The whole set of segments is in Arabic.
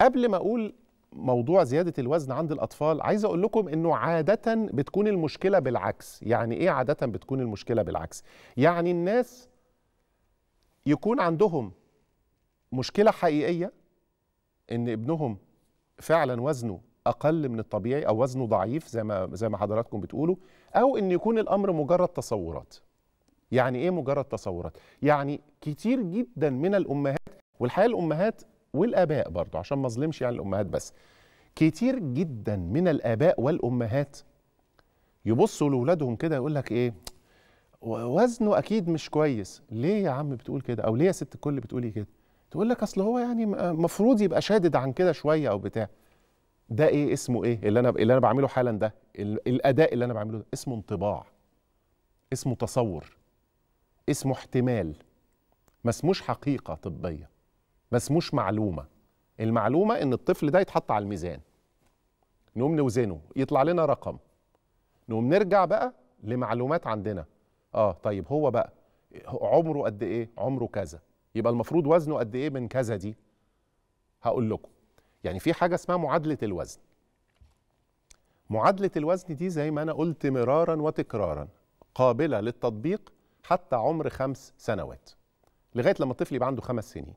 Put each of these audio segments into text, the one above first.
قبل ما اقول موضوع زيادة الوزن عند الأطفال عايز أقول لكم أنه عادة بتكون المشكلة بالعكس يعني إيه عادة بتكون المشكلة بالعكس يعني الناس يكون عندهم مشكلة حقيقية أن ابنهم فعلا وزنه أقل من الطبيعي أو وزنه ضعيف زي ما, زي ما حضراتكم بتقولوا أو أن يكون الأمر مجرد تصورات يعني إيه مجرد تصورات؟ يعني كتير جدا من الأمهات والحقيقة الأمهات والاباء برضه عشان ما اظلمش يعني الامهات بس كتير جدا من الاباء والامهات يبصوا لاولادهم كده يقول لك ايه وزنه اكيد مش كويس ليه يا عم بتقول كده او ليه يا ست الكل بتقولي كده تقول لك اصل هو يعني مفروض يبقى شادد عن كده شويه او بتاع ده ايه اسمه ايه اللي انا اللي انا بعمله حالا ده الاداء اللي انا بعمله ده اسمه انطباع اسمه تصور اسمه احتمال ما اسموش حقيقه طبيه ما اسموش معلومه المعلومه ان الطفل ده يتحط على الميزان نقوم نوزنه يطلع لنا رقم نقوم نرجع بقى لمعلومات عندنا اه طيب هو بقى عمره قد ايه عمره كذا يبقى المفروض وزنه قد ايه من كذا دي هقول لكم يعني في حاجه اسمها معادله الوزن معادله الوزن دي زي ما انا قلت مرارا وتكرارا قابله للتطبيق حتى عمر خمس سنوات لغايه لما الطفل يبقى عنده خمس سنين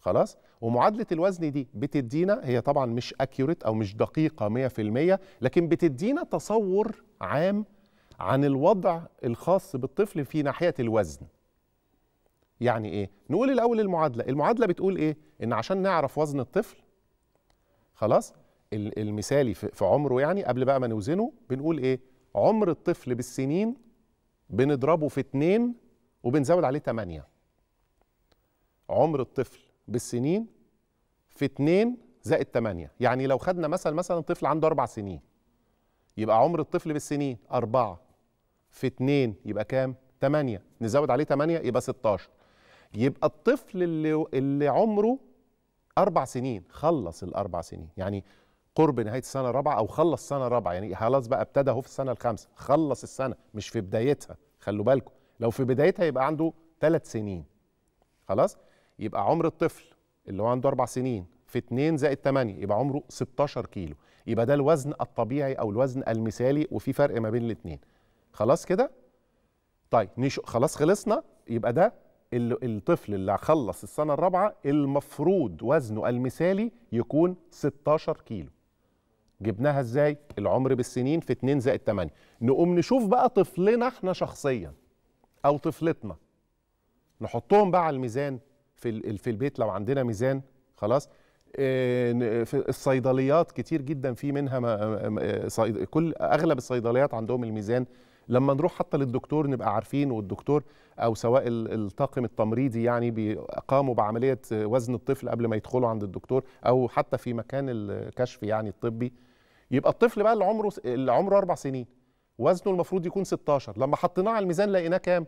خلاص ومعادله الوزن دي بتدينا هي طبعا مش اكيوريت او مش دقيقه 100% لكن بتدينا تصور عام عن الوضع الخاص بالطفل في ناحيه الوزن يعني ايه نقول الاول المعادله المعادله بتقول ايه ان عشان نعرف وزن الطفل خلاص المثالي في عمره يعني قبل بقى ما نوزنه بنقول ايه عمر الطفل بالسنين بنضربه في 2 وبنزود عليه 8 عمر الطفل بالسنين في 2 زائد 8 يعني لو خدنا مثلا مثلا طفل عنده أربع سنين يبقى عمر الطفل بالسنين 4 في 2 يبقى كام؟ 8 نزود عليه 8 يبقى 16 يبقى الطفل اللي اللي عمره أربع سنين خلص الأربع سنين يعني قرب نهايه السنه الرابعه او خلص السنه الرابعه يعني خلاص بقى ابتدى اهو في السنه الخامسه خلص السنه مش في بدايتها خلوا بالكم لو في بدايتها يبقى عنده ثلاث سنين خلاص يبقى عمر الطفل اللي هو عنده أربع سنين في 2 زائد 8 يبقى عمره 16 كيلو يبقى ده الوزن الطبيعي أو الوزن المثالي وفي فرق ما بين الاثنين خلاص كده؟ طيب نشو خلاص خلصنا يبقى ده الطفل اللي خلص السنة الرابعة المفروض وزنه المثالي يكون 16 كيلو جبناها ازاي؟ العمر بالسنين في 2 زائد 8 نقوم نشوف بقى طفلنا احنا شخصيا أو طفلتنا نحطهم بقى على الميزان في في البيت لو عندنا ميزان خلاص آه، في الصيدليات كتير جدا في منها ما آه، كل اغلب الصيدليات عندهم الميزان لما نروح حتى للدكتور نبقى عارفين والدكتور او سواء الطاقم التمريضي يعني بيقاموا بعمليه وزن الطفل قبل ما يدخلوا عند الدكتور او حتى في مكان الكشف يعني الطبي يبقى الطفل بقى اللي عمره اللي عمره اربع سنين وزنه المفروض يكون 16 لما حطيناه على الميزان لقيناه كام؟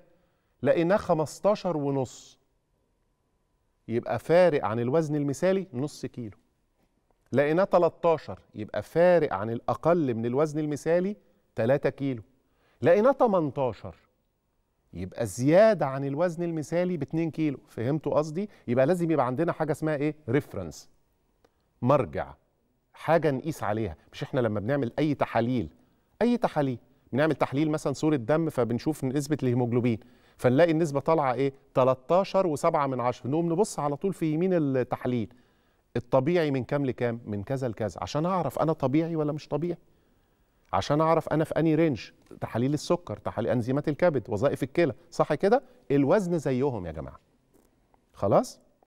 لقيناه 15 ونص يبقى فارق عن الوزن المثالي نص كيلو لقيناه 13 يبقى فارق عن الأقل من الوزن المثالي 3 كيلو لقيناه 18 يبقى زيادة عن الوزن المثالي ب 2 كيلو فهمتوا قصدي؟ يبقى لازم يبقى عندنا حاجة اسمها إيه؟ ريفرنس مرجع حاجة نقيس عليها مش إحنا لما بنعمل أي تحاليل أي تحاليل بنعمل تحليل مثلا صورة دم فبنشوف نسبة الهيموجلوبين فنلاقي النسبه طالعه ايه 13 و7 من 10 نقوم نبص على طول في يمين التحليل الطبيعي من كام لكام من كذا لكذا عشان اعرف انا طبيعي ولا مش طبيعي عشان اعرف انا في اني رينج تحاليل السكر تحاليل انزيمات الكبد وظائف الكلى صح كده الوزن زيهم يا جماعه خلاص